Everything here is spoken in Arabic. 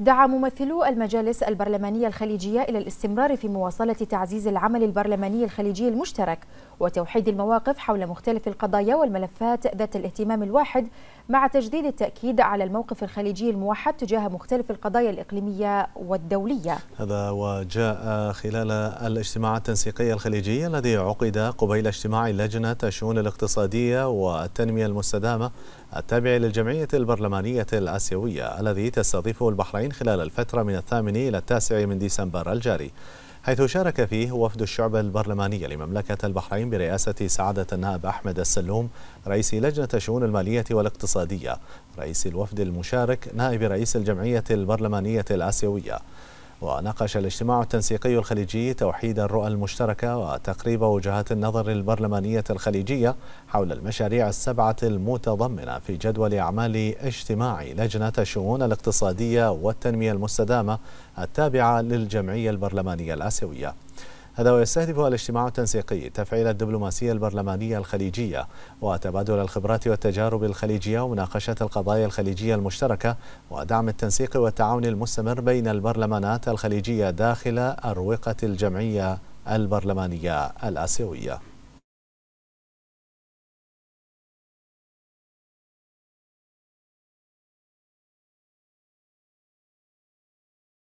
دعا ممثلو المجالس البرلمانية الخليجية إلى الاستمرار في مواصلة تعزيز العمل البرلماني الخليجي المشترك وتوحيد المواقف حول مختلف القضايا والملفات ذات الاهتمام الواحد مع تجديد التأكيد على الموقف الخليجي الموحد تجاه مختلف القضايا الإقليمية والدولية هذا وجاء خلال الاجتماع التنسيقي الخليجي الذي عقد قبيل اجتماع لجنة الشؤون الاقتصادية والتنمية المستدامة التابع للجمعية البرلمانية الآسيوية الذي تستضيفه البحرين خلال الفترة من الثامن إلى التاسع من ديسمبر الجاري حيث شارك فيه وفد الشعبة البرلمانية لمملكة البحرين برئاسة سعادة النائب أحمد السلوم رئيس لجنة الشؤون المالية والاقتصادية رئيس الوفد المشارك نائب رئيس الجمعية البرلمانية الآسيوية وناقش الاجتماع التنسيقي الخليجي توحيد الرؤى المشتركة وتقريب وجهات النظر البرلمانية الخليجية حول المشاريع السبعة المتضمنة في جدول أعمال اجتماع لجنة الشؤون الاقتصادية والتنمية المستدامة التابعة للجمعية البرلمانية الآسيوية هذا ويستهدف الاجتماع التنسيقي تفعيل الدبلوماسية البرلمانية الخليجية وتبادل الخبرات والتجارب الخليجية ومناقشة القضايا الخليجية المشتركة ودعم التنسيق والتعاون المستمر بين البرلمانات الخليجية داخل أروقة الجمعية البرلمانية الآسيوية